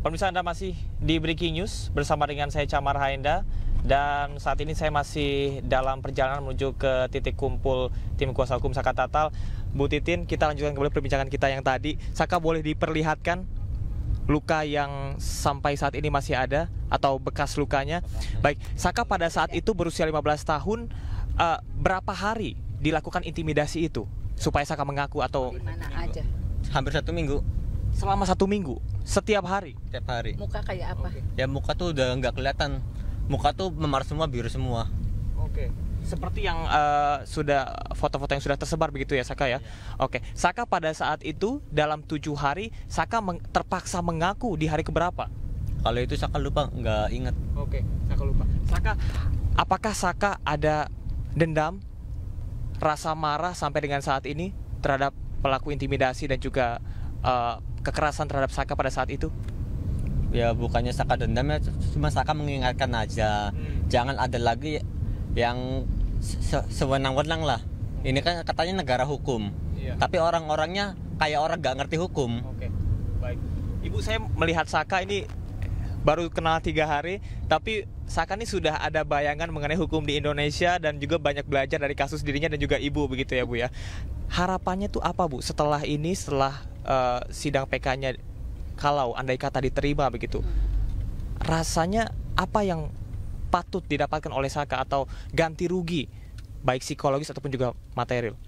Pemirsa Anda masih di Breaking News bersama dengan saya Camar Haenda dan saat ini saya masih dalam perjalanan menuju ke titik kumpul tim kuasa hukum Saka Tatal. Bu Titin, kita lanjutkan kembali perbincangan kita yang tadi. Saka boleh diperlihatkan luka yang sampai saat ini masih ada atau bekas lukanya. Baik, Saka pada saat itu berusia 15 tahun, uh, berapa hari dilakukan intimidasi itu supaya Saka mengaku atau hampir satu minggu selama satu minggu setiap hari setiap hari muka kayak apa okay. ya muka tuh udah nggak kelihatan muka tuh memar semua biru semua oke okay. seperti yang uh, sudah foto-foto yang sudah tersebar begitu ya Saka ya yeah. oke okay. Saka pada saat itu dalam tujuh hari Saka meng terpaksa mengaku di hari keberapa kalau itu Saka lupa nggak ingat oke okay. Saka lupa Saka apakah Saka ada dendam rasa marah sampai dengan saat ini terhadap pelaku intimidasi dan juga uh, kekerasan terhadap Saka pada saat itu? Ya bukannya Saka dendam ya, cuma Saka mengingatkan aja. Hmm. Jangan ada lagi yang se sewenang-wenang lah. Ini kan katanya negara hukum. Iya. Tapi orang-orangnya kayak orang gak ngerti hukum. Oke. Baik. Ibu saya melihat Saka ini baru kenal tiga hari, tapi Saka ini sudah ada bayangan mengenai hukum di Indonesia dan juga banyak belajar dari kasus dirinya dan juga ibu begitu ya bu ya harapannya tuh apa Bu setelah ini setelah uh, sidang PK-nya kalau andai kata diterima begitu rasanya apa yang patut didapatkan oleh Saka atau ganti rugi baik psikologis ataupun juga material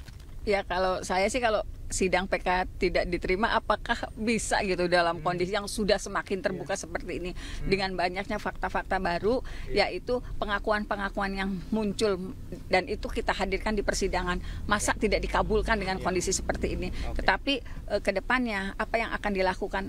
Ya kalau saya sih kalau sidang PK tidak diterima apakah bisa gitu dalam hmm. kondisi yang sudah semakin iya. terbuka yeah. seperti ini hmm. dengan banyaknya fakta-fakta baru yeah. yaitu pengakuan-pengakuan yang muncul dan itu kita hadirkan di persidangan masa yeah. tidak dikabulkan dengan iya. kondisi seperti ini okay. tetapi eh, kedepannya apa yang akan dilakukan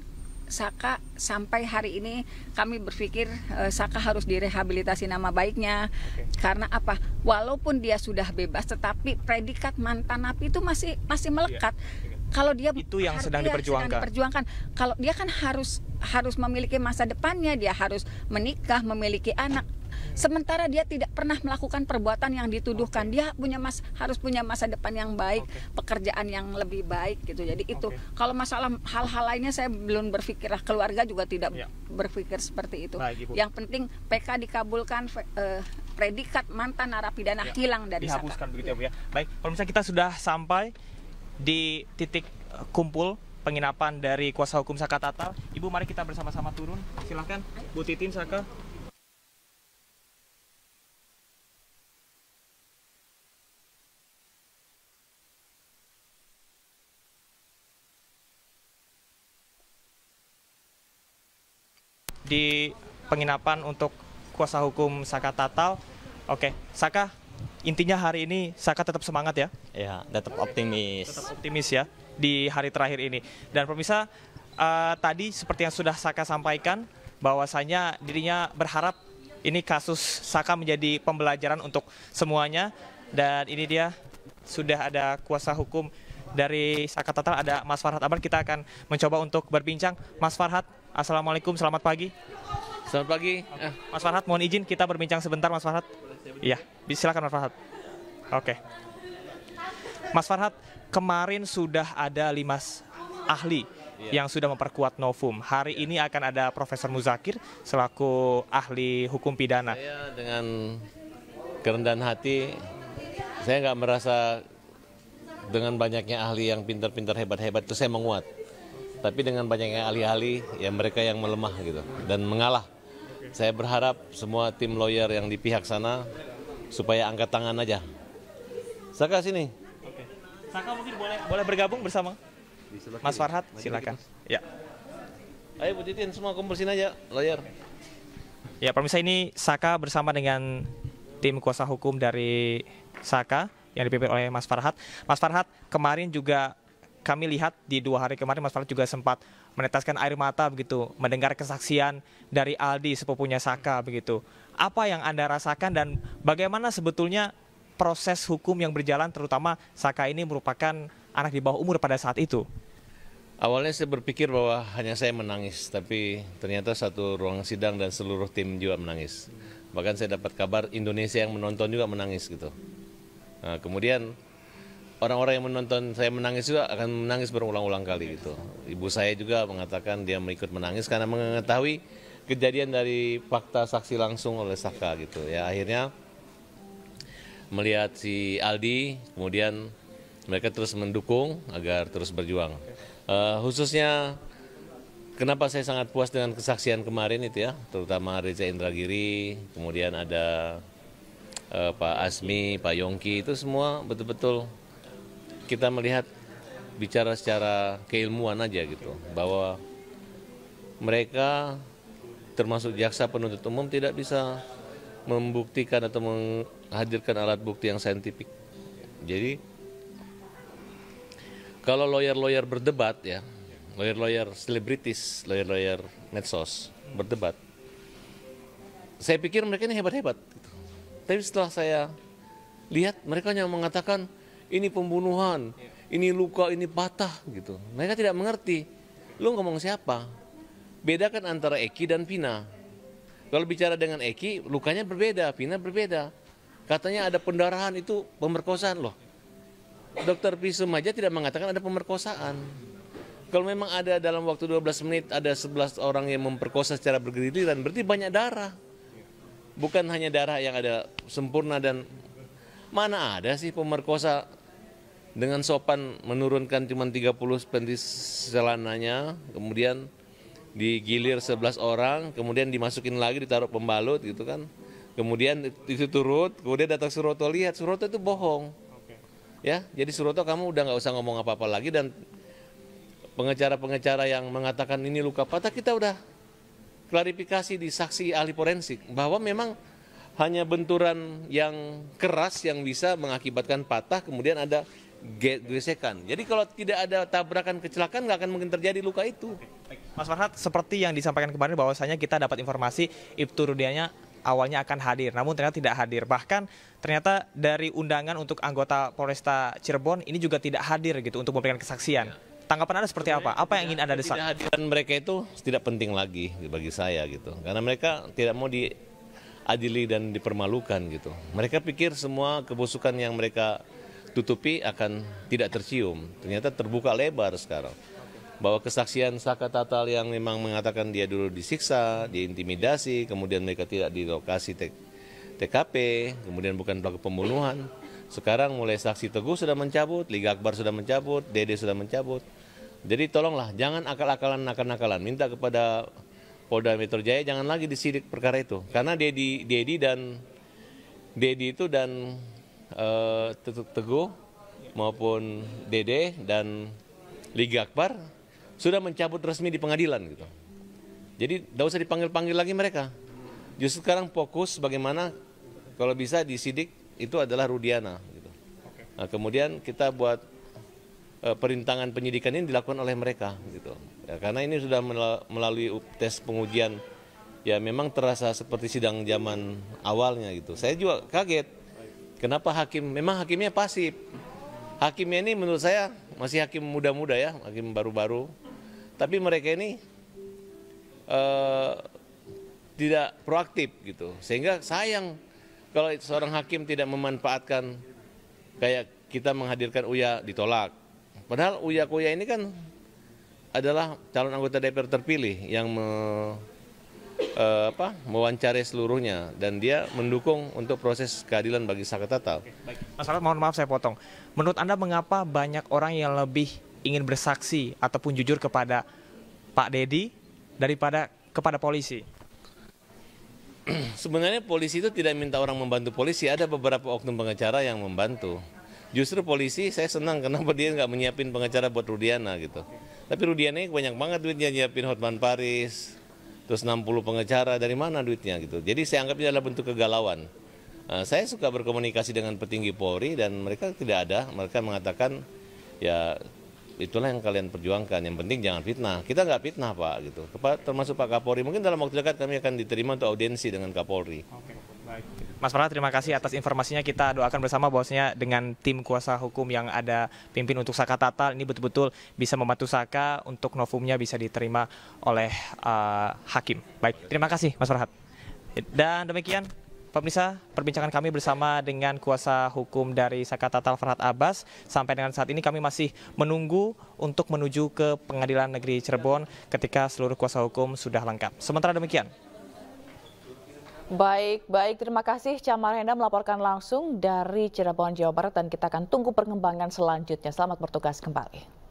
Saka sampai hari ini kami berpikir uh, Saka harus direhabilitasi nama baiknya okay. karena apa walaupun dia sudah bebas tetapi predikat mantan napi itu masih masih iya. melekat yeah. kalau dia itu yang sedang diperjuangkan. sedang diperjuangkan kalau dia kan harus harus memiliki masa depannya dia harus menikah memiliki anak Sementara dia tidak pernah melakukan perbuatan yang dituduhkan, okay. dia punya mas harus punya masa depan yang baik, okay. pekerjaan yang lebih baik gitu. Jadi itu okay. kalau masalah hal-hal lainnya saya belum berpikir keluarga juga tidak ya. berpikir seperti itu. Baik, Yang penting PK dikabulkan eh, predikat mantan narapidana ya. hilang dari dihapuskan begitu ya Bu ya. ya. Baik, kalau misalnya kita sudah sampai di titik eh, kumpul penginapan dari kuasa hukum Saka Tatal. Ibu mari kita bersama-sama turun. Silahkan Bu Titin Saka. di penginapan untuk kuasa hukum Saka Tatal. Oke, Saka, intinya hari ini Saka tetap semangat ya? Ya, tetap optimis. Tetap optimis ya di hari terakhir ini. Dan pemirsa, uh, tadi seperti yang sudah Saka sampaikan, bahwasanya dirinya berharap ini kasus Saka menjadi pembelajaran untuk semuanya. Dan ini dia sudah ada kuasa hukum dari Saka Tatal, ada Mas Farhat Abar. Kita akan mencoba untuk berbincang. Mas Farhat, Assalamualaikum, selamat pagi. Selamat pagi. Eh. Mas Farhat, mohon izin kita berbincang sebentar, Mas Farhat. Iya, silakan Mas Farhat. Oke. Mas Farhat, kemarin sudah ada lima ahli iya. yang sudah memperkuat novum. Hari iya. ini akan ada Profesor Muzakir selaku ahli hukum pidana. Saya dengan kerendahan hati, saya nggak merasa dengan banyaknya ahli yang pintar-pintar hebat-hebat itu saya menguat. Tapi dengan banyaknya alih-alih, ya mereka yang melemah gitu dan mengalah. Saya berharap semua tim lawyer yang di pihak sana supaya angkat tangan aja. Saka sini. Oke. Saka mungkin boleh boleh bergabung bersama Mas Farhat, silakan. Ya. Ayo Bu Titin, semua kumpul aja, lawyer. Ya, pemirsa ini Saka bersama dengan tim kuasa hukum dari Saka yang dipimpin oleh Mas Farhat. Mas Farhat, kemarin juga kami lihat di dua hari kemarin Mas Farid juga sempat meneteskan air mata begitu mendengar kesaksian dari Aldi sepupunya Saka begitu. Apa yang Anda rasakan dan bagaimana sebetulnya proses hukum yang berjalan terutama Saka ini merupakan anak di bawah umur pada saat itu? Awalnya saya berpikir bahwa hanya saya menangis, tapi ternyata satu ruang sidang dan seluruh tim juga menangis. Bahkan saya dapat kabar Indonesia yang menonton juga menangis gitu. Nah, kemudian orang-orang yang menonton saya menangis juga akan menangis berulang-ulang kali gitu. Ibu saya juga mengatakan dia mengikut menangis karena mengetahui kejadian dari fakta saksi langsung oleh Saka gitu. Ya akhirnya melihat si Aldi, kemudian mereka terus mendukung agar terus berjuang. Uh, khususnya kenapa saya sangat puas dengan kesaksian kemarin itu ya, terutama Reza Indragiri, kemudian ada eh, Pak Asmi, Pak Yongki, itu semua betul-betul kita melihat bicara secara keilmuan aja gitu bahwa mereka termasuk jaksa penuntut umum tidak bisa membuktikan atau menghadirkan alat bukti yang saintifik. Jadi kalau lawyer-lawyer berdebat ya, lawyer-lawyer selebritis, lawyer-lawyer medsos berdebat, saya pikir mereka ini hebat-hebat. Gitu. Tapi setelah saya lihat mereka yang mengatakan ini pembunuhan, ini luka, ini patah gitu. Mereka tidak mengerti. Lu ngomong siapa? Bedakan antara Eki dan Pina. Kalau bicara dengan Eki, lukanya berbeda, Pina berbeda. Katanya ada pendarahan itu pemerkosaan loh. Dokter Pisum aja tidak mengatakan ada pemerkosaan. Kalau memang ada dalam waktu 12 menit ada 11 orang yang memperkosa secara bergiliran, berarti banyak darah. Bukan hanya darah yang ada sempurna dan Mana ada sih pemerkosa dengan sopan menurunkan cuma 30 penti celananya, kemudian digilir 11 orang, kemudian dimasukin lagi ditaruh pembalut gitu kan. Kemudian itu turut, kemudian datang Suroto lihat, Suroto itu bohong. Ya, jadi Suroto kamu udah nggak usah ngomong apa-apa lagi dan pengacara-pengacara yang mengatakan ini luka patah kita udah klarifikasi di saksi ahli forensik bahwa memang hanya benturan yang keras yang bisa mengakibatkan patah, kemudian ada gesekan. Jadi kalau tidak ada tabrakan kecelakaan nggak akan mungkin terjadi luka itu. Mas Farhat, seperti yang disampaikan kemarin bahwasanya kita dapat informasi Ibtu Rudianya awalnya akan hadir, namun ternyata tidak hadir. Bahkan ternyata dari undangan untuk anggota Polresta Cirebon ini juga tidak hadir gitu untuk memberikan kesaksian. Ya. Tanggapan Anda seperti apa? Apa yang ingin Anda desak? Dan mereka itu tidak penting lagi bagi saya gitu, karena mereka tidak mau di adili dan dipermalukan gitu. Mereka pikir semua kebusukan yang mereka tutupi akan tidak tercium. Ternyata terbuka lebar sekarang. Bahwa kesaksian Saka Tatal yang memang mengatakan dia dulu disiksa, diintimidasi, kemudian mereka tidak di lokasi TKP, kemudian bukan pelaku pembunuhan. Sekarang mulai saksi Teguh sudah mencabut, Liga Akbar sudah mencabut, Dede sudah mencabut. Jadi tolonglah jangan akal-akalan nakal-nakalan. Minta kepada Polda Metro Jaya jangan lagi disidik perkara itu karena Dedi Dedi dan Dedi itu dan uh, Teguh maupun Dede dan Liga Akbar sudah mencabut resmi di pengadilan gitu. Jadi tidak usah dipanggil-panggil lagi mereka. Justru sekarang fokus bagaimana kalau bisa disidik itu adalah Rudiana gitu. Nah, kemudian kita buat Eh, perintangan penyidikan ini dilakukan oleh mereka gitu. Ya, karena ini sudah melalui tes pengujian ya memang terasa seperti sidang zaman awalnya gitu. Saya juga kaget. Kenapa hakim? Memang hakimnya pasif. Hakimnya ini menurut saya masih hakim muda-muda ya, hakim baru-baru. Tapi mereka ini eh, tidak proaktif gitu. Sehingga sayang kalau seorang hakim tidak memanfaatkan kayak kita menghadirkan Uya ditolak Padahal Uya Kuya ini kan adalah calon anggota DPR terpilih yang me, eh, apa, mewawancarai seluruhnya dan dia mendukung untuk proses keadilan bagi Saka Tatal. Mas Alat, mohon maaf saya potong. Menurut Anda mengapa banyak orang yang lebih ingin bersaksi ataupun jujur kepada Pak Dedi daripada kepada polisi? Sebenarnya polisi itu tidak minta orang membantu polisi, ada beberapa oknum pengacara yang membantu. Justru polisi saya senang kenapa dia nggak menyiapin pengacara buat Rudiana gitu. Tapi Rudiana ini banyak banget duitnya nyiapin Hotman Paris, terus 60 pengacara dari mana duitnya gitu. Jadi saya anggap ini adalah bentuk kegalauan. Nah, saya suka berkomunikasi dengan petinggi Polri dan mereka tidak ada, mereka mengatakan ya itulah yang kalian perjuangkan. Yang penting jangan fitnah. Kita nggak fitnah Pak gitu. Termasuk Pak Kapolri. Mungkin dalam waktu dekat kami akan diterima untuk audiensi dengan Kapolri. Mas Farhan, terima kasih atas informasinya. Kita doakan bersama bahwasanya dengan tim kuasa hukum yang ada pimpin untuk Saka Tatal ini betul-betul bisa membantu Saka untuk novumnya bisa diterima oleh uh, hakim. Baik, terima kasih Mas Farhat. Dan demikian Pemirsa, perbincangan kami bersama dengan kuasa hukum dari Saka Tatal Farhat Abbas. Sampai dengan saat ini kami masih menunggu untuk menuju ke pengadilan negeri Cirebon ketika seluruh kuasa hukum sudah lengkap. Sementara demikian, Baik, baik. Terima kasih Camar Henda melaporkan langsung dari Cirebon, Jawa Barat dan kita akan tunggu perkembangan selanjutnya. Selamat bertugas kembali.